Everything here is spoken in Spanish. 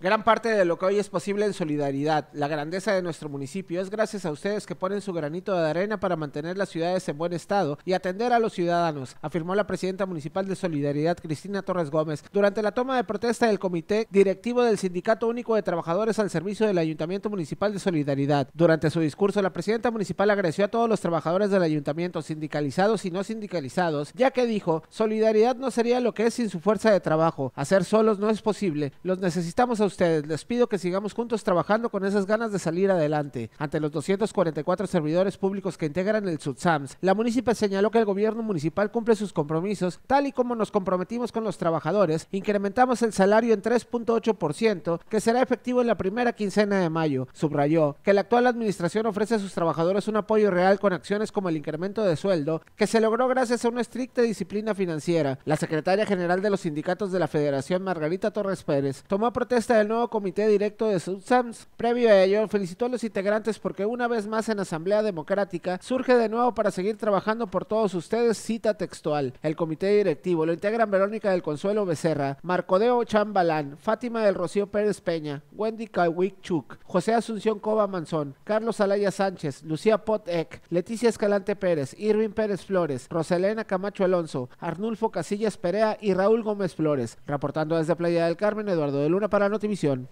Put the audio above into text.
Gran parte de lo que hoy es posible en solidaridad, la grandeza de nuestro municipio, es gracias a ustedes que ponen su granito de arena para mantener las ciudades en buen estado y atender a los ciudadanos, afirmó la presidenta municipal de Solidaridad, Cristina Torres Gómez, durante la toma de protesta del comité directivo del Sindicato Único de Trabajadores al servicio del Ayuntamiento Municipal de Solidaridad. Durante su discurso, la presidenta municipal agradeció a todos los trabajadores del ayuntamiento, sindicalizados y no sindicalizados, ya que dijo, Solidaridad no sería lo que es sin su fuerza de trabajo, hacer solos no es posible, los necesitamos a ustedes. Les pido que sigamos juntos trabajando con esas ganas de salir adelante. Ante los 244 servidores públicos que integran el SUDSAMS, la municipal señaló que el gobierno municipal cumple sus compromisos, tal y como nos comprometimos con los trabajadores, incrementamos el salario en 3.8%, que será efectivo en la primera quincena de mayo. Subrayó que la actual administración ofrece a sus trabajadores un apoyo real con acciones como el incremento de sueldo, que se logró gracias a una estricta disciplina financiera. La secretaria general de los sindicatos de la Federación, Margarita Torres Pérez, tomó protesta el nuevo comité directo de Subsams. Previo a ello, felicitó a los integrantes porque una vez más en Asamblea Democrática surge de nuevo para seguir trabajando por todos ustedes, cita textual. El comité directivo lo integran Verónica del Consuelo Becerra, Marcodeo Chambalán, Fátima del Rocío Pérez Peña, Wendy Kawikchuk, Chuk, José Asunción Coba Manzón, Carlos Alaya Sánchez, Lucía Pot Leticia Escalante Pérez, Irvin Pérez Flores, Roselena Camacho Alonso, Arnulfo Casillas Perea y Raúl Gómez Flores. Reportando desde Playa del Carmen, Eduardo de Luna para Noticias. Visión.